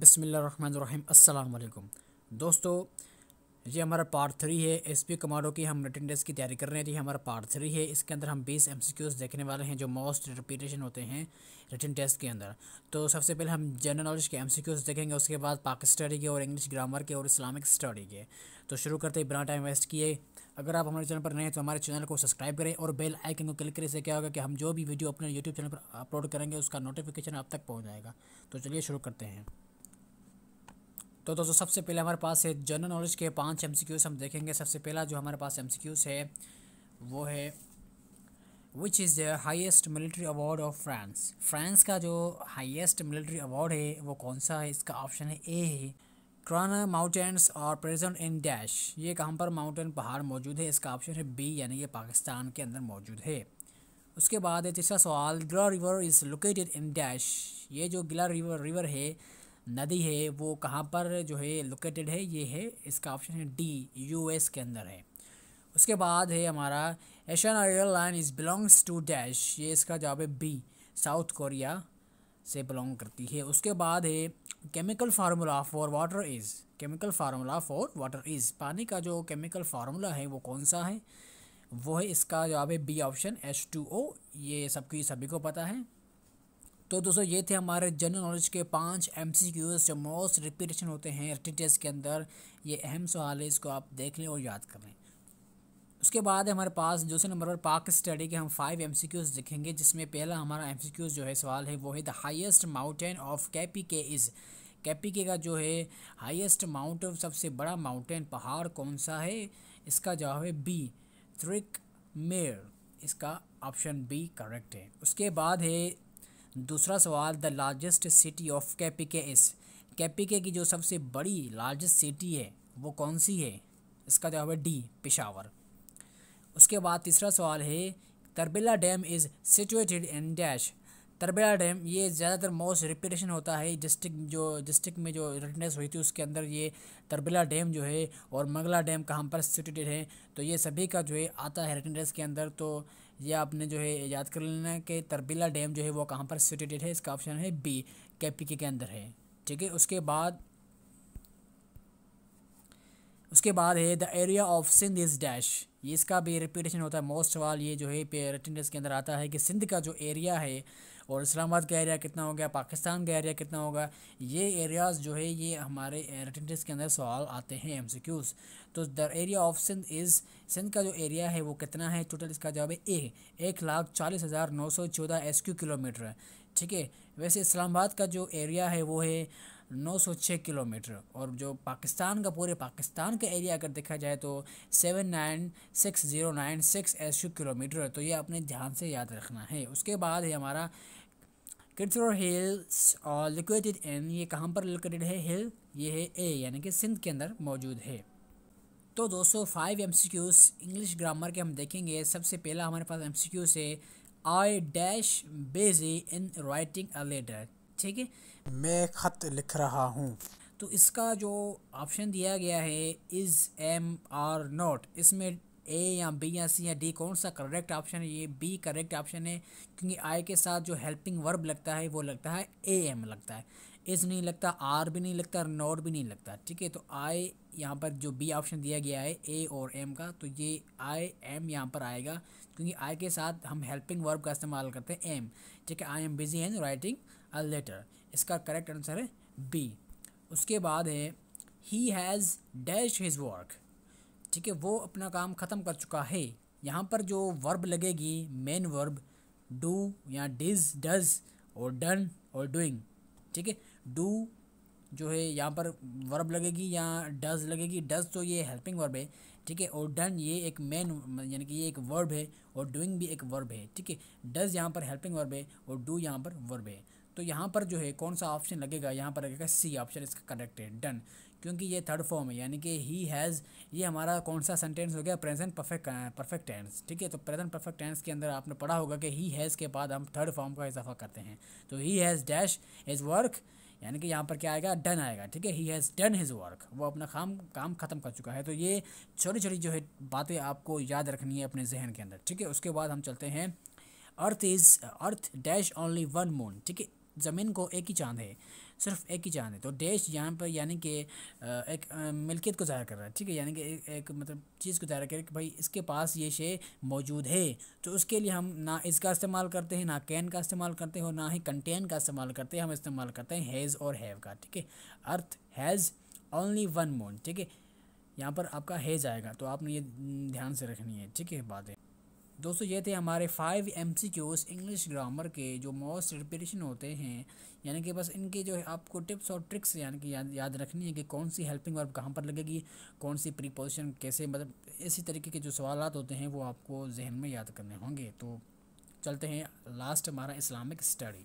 बसमिल अल्लाम दोस्तों ये हमारा पार्ट थ्री है एस पी कमांडो की हम रिटर्न टेस्ट की तैयारी कर रहे हैं ये हमारा पार्ट थ्री है इसके अंदर हम बीस एम सी क्यूज़ देखने वाले हैं जो मोस्ट रिपीटेशन होते हैं रिटर्न टेस्ट के अंदर तो सबसे पहले हम जनरल नॉलेज के एम सी क्यूज़ देखेंगे उसके बाद पाक स्टडी के और इंग्लिश ग्रामर के और इस्लामिक स्टडी के तो शुरू करते ही बिना टाइम वेस्ट किए अगर आप हमारे चैनल पर नए हैं तो हमारे चैनल को सब्सक्राइब करें और बेल आइकन को क्लिक करें इससे क्या होगा कि हम जो भी वीडियो अपने यूट्यूब चैनल पर अपलोड करेंगे उसका नोटिफिकेशन आप तक पहुँच जाएगा तो चलिए शुरू करते हैं तो दोस्तों सबसे पहले हमारे पास है जनरल नॉलेज के पांच एम हम देखेंगे सबसे पहला जो हमारे पास एम है वो है which is the highest military award of France France का जो हाइस्ट मिलिट्री अवार्ड है वो कौन सा है इसका ऑप्शन है ए है क्राना माउंटेन्स और प्रेजेंट इन डैश ये कहाँ पर माउंटेन पहाड़ मौजूद है इसका ऑप्शन है बी यानी ये पाकिस्तान के अंदर मौजूद है उसके बाद है तीसरा सवाल Gila river is located in dash ये जो गिला रिवर रिवर है नदी है वो कहाँ पर जो है लोकेटेड है ये है इसका ऑप्शन है डी यूएस के अंदर है उसके बाद है हमारा Asian line is belongs to dash ये इसका जवाब है बी साउथ कोरिया से बिलोंग करती है उसके बाद है chemical formula for water is chemical formula for water is पानी का जो केमिकल फार्मूला है वो कौन सा है वो है इसका जवाब है B option H two O ये सबकी सभी को पता है तो दोस्तों ये थे हमारे जनरल नॉलेज के पांच एम सी क्यूज जो मोस्ट रिपीटेशन होते हैं टी के अंदर ये अहम सवाल है इसको आप देख लें और याद कर लें उसके बाद हमारे पास दूसरे नंबर पर पाक स्टडी के हम फाइव एम सी क्यूज़ देखेंगे जिसमें पहला हमारा एम सी क्यूज़ जो है सवाल है वो है the highest mountain of K P K is कैपी के का जो है हाईएस्ट माउंट सबसे बड़ा माउंटेन पहाड़ कौन सा है इसका जवाब है बी थ्रिक मेर इसका ऑप्शन बी करेक्ट है उसके बाद है दूसरा सवाल the largest city of K P K इस कैपिके की जो सबसे बड़ी लार्जेस्ट सिटी है वो कौन सी है इसका जवाब है डी पिशावर उसके बाद तीसरा सवाल है Tarbela dam is situated in dash Tarbela dam ये ज़्यादातर मोस्ट रिपीटेशन होता है डिस्ट्रिक्ट जो डिस्ट्रिक्ट में जो रिटनेस हुई थी उसके अंदर ये तरबेला डैम जो है और मंगला डैम कहाँ पर सिचुएटेड है तो ये सभी का जो है आता है रिटनेस के अंदर तो ये आपने जो है याद कर लेना है कि तरबीला डैम जो है वो कहाँ पर सिटेटेड है इसका ऑप्शन है बी के के अंदर है ठीक है उसके बाद उसके बाद है the area of Sindh is dash ये इसका भी रिपीटेशन होता है मोस्ट सवाल ये जो है अटेंडेंस के अंदर आता है कि सिंध का जो एरिया है और इस्लामाबाद का एरिया कितना हो गया पाकिस्तान का एरिया कितना होगा ये एरियाज़ जो है ये हमारे अटेंडेंस के अंदर सवाल आते हैं एम तो the area of Sindh is Sindh का जो एरिया है वो कितना है टोटल इसका जवाब है ए एक लाख चालीस हज़ार नौ सौ चौदह एस क्यू किलोमीटर ठीक है वैसे इस्लामाबाद का जो एरिया है वो है 906 किलोमीटर और जो पाकिस्तान का पूरे पाकिस्तान का एरिया अगर देखा जाए तो seven nine six zero nine six एस किलोमीटर तो ये अपने ध्यान से याद रखना है उसके बाद है हमारा किरथोर हिल्स और लिक्विटेड इन ये कहाँ पर लोकेटेड है हिल ये है ए यानी कि सिंध के अंदर मौजूद है तो दो सौ five M C Qs English grammar के हम देखेंगे सबसे पहला हमारे पास एम सी क्यूज़ है आई डैश बेजी इन राइटिंग अ लेटर ठीक है मैं ख़त लिख रहा हूँ तो इसका जो ऑप्शन दिया गया है इज़ एम आर नॉट इसमें ए या बी या सी या डी कौन सा करेक्ट ऑप्शन है ये बी करेक्ट ऑप्शन है क्योंकि आई के साथ जो हेल्पिंग वर्ब लगता है वो लगता है ए एम लगता है इज़ नहीं लगता आर भी नहीं लगता और नॉट भी नहीं लगता ठीक है तो आई यहाँ पर जो बी ऑप्शन दिया गया है ए और एम का तो ये आई एम यहाँ पर आएगा क्योंकि आई के साथ हम हेल्पिंग वर्ब का इस्तेमाल करते हैं एम ठीक है I am busy in writing a letter इसका करेक्ट आंसर है बी उसके बाद है he has dash his work ठीक है वो अपना काम ख़त्म कर चुका है यहाँ पर जो वर्ब लगेगी मेन वर्ब डू या डिज डज और डन और डूइंग ठीक है डू जो है यहाँ पर वर्ब लगेगी या डज लगेगी डज तो ये हेल्पिंग वर्ब है ठीक है और डन ये एक मेन यानी कि ये एक वर्ब है और डूइंग भी एक वर्ब है ठीक है डज यहाँ पर हेल्पिंग वर्ब है और डू यहाँ पर वर्ब है तो यहाँ पर जो है कौन सा ऑप्शन लगेगा यहाँ पर लगेगा सी ऑप्शन इसका करेक्ट है डन क्योंकि ये थर्ड फॉर्म है यानी कि ही हैज़ ये हमारा कौन सा सेंटेंस हो गया प्रेजेंट परफेक्ट परफेक्ट टेंस ठीक है तो प्रेजेंट परफेक्ट टेंस के अंदर आपने पढ़ा होगा कि ही हैज़ के बाद हम थर्ड फॉर्म का इजाफा करते हैं तो he has dash his work यानी कि यहाँ पर क्या आएगा डन आएगा ठीक है he has done his work वो अपना काम काम ख़त्म कर चुका है तो ये छोटी छोटी जो है बातें आपको याद रखनी है अपने जहन के अंदर ठीक है उसके बाद हम चलते हैं earth is earth dash only one moon ठीक है ज़मीन को एक ही चांद है सिर्फ एक ही चांद है तो देश यहाँ पर यानी कि एक मिल्कियत को ज़ाहिर कर रहा है ठीक है यानी कि एक, मतलब चीज़ को ज़ाहिर कर रहा कि भाई इसके पास ये शे मौजूद है तो उसके लिए हम ना इसका इस्तेमाल करते हैं ना कैन का इस्तेमाल करते हैं और ना ही कंटेन का इस्तेमाल करते हैं हम इस्तेमाल करते हैं हैज़ और हैव का ठीक है earth has only one moon ठीक है यहाँ पर आपका हैज़ आएगा तो आपने ये ध्यान से रखनी है ठीक है बातें दोस्तों ये थे हमारे five M C Qs English grammar के जो मोस्ट रिपीटेशन होते हैं यानी कि बस इनके जो है आपको टिप्स और ट्रिक्स यानी कि याद याद रखनी है कि कौन सी हेल्पिंग वर्ब कहाँ पर लगेगी कौन सी प्रीपोजिशन कैसे मतलब इसी तरीके के जो सवाल होते हैं वो आपको जहन में याद करने होंगे तो चलते हैं लास्ट हमारा इस्लामिक स्टडी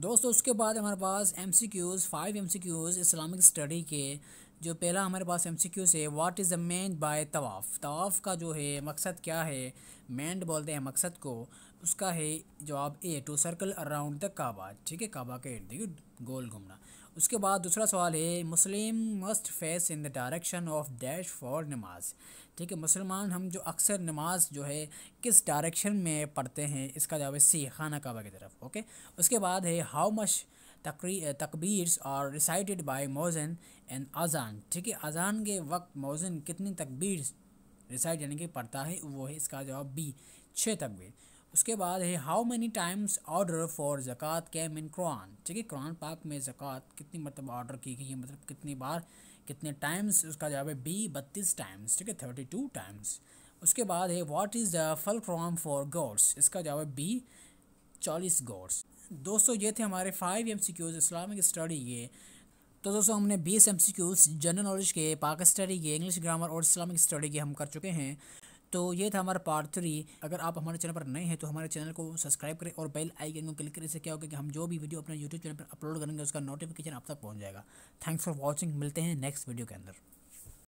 दोस्तों उसके बाद हमारे पास M C Qs five M C Qs Islamic study के जो पहला हमारे पास एम सी क्यू से what is the meant by तवाफ़ तवाफ़ का जो है मकसद क्या है मैंड बोलते हैं मकसद को उसका है जवाब A to circle around the Kaaba ठीक है काबा के इर्द गिर्द गोल घूमना उसके बाद दूसरा सवाल है Muslim must face in the direction of dash for namaz ठीक है मुसलमान हम जो अक्सर नमाज जो है किस डायरेक्शन में पढ़ते हैं इसका जवाब है सी खाना काबा की तरफ ओके उसके बाद है हाउ मच तकरी तकबीर और रिसाइटेड बाय मोजन एंड अजान ठीक है अजान के वक्त मोजन कितनी तकबीर रिसाइट यानी कि पढ़ता है वो है इसका जवाब बी छः तकबीर उसके बाद है how many times order for zakat came in Quran ठीक है कुरान पाक में ज़क़़त कितनी मतलब ऑर्डर की गई है मतलब कितनी बार कितने टाइम्स उसका जवाब है बी बत्तीस टाइम्स ठीक है थर्टी टू टाइम्स उसके बाद है व्हाट इज़ द फल क्रॉम फॉर गॉड्स इसका जवाब है बी चालीस गॉड्स दोस्तों ये थे हमारे five M C Qs Islamic study के तो दोस्तों हमने बीस M C Qs general knowledge Pak पाक स्टडी के इंग्लिश ग्रामर और इस्लामिक स्टडी के हम कर चुके हैं तो ये था हमारा पार्ट थ्री अगर आप हमारे चैनल पर नए हैं तो हमारे चैनल को सब्सक्राइब करें और बेल आइकन को क्लिक करें इससे क्या होगा कि हम जो भी वीडियो अपने यूट्यूब चैनल पर अपलोड करेंगे उसका नोटिफिकेशन आप तक पहुँच जाएगा थैंक्स फॉर वॉचिंग मिलते हैं नेक्स्ट वीडियो के अंदर